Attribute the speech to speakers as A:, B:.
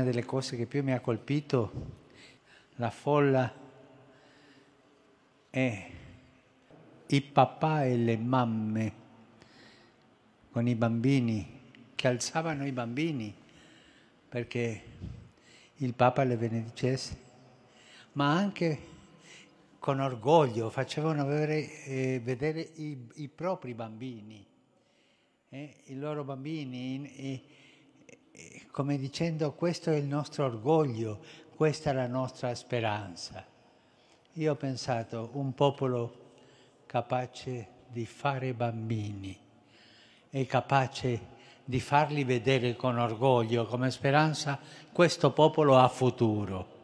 A: una delle cose che più mi ha colpito, la folla, è i papà e le mamme con i bambini, che alzavano i bambini perché il Papa le benedicesse, ma anche con orgoglio facevano vedere, eh, vedere i, i, propri bambini, eh, i loro bambini. In, in, come dicendo questo è il nostro orgoglio, questa è la nostra speranza. Io ho pensato un popolo capace di fare bambini e capace di farli vedere con orgoglio, come speranza, questo popolo ha futuro.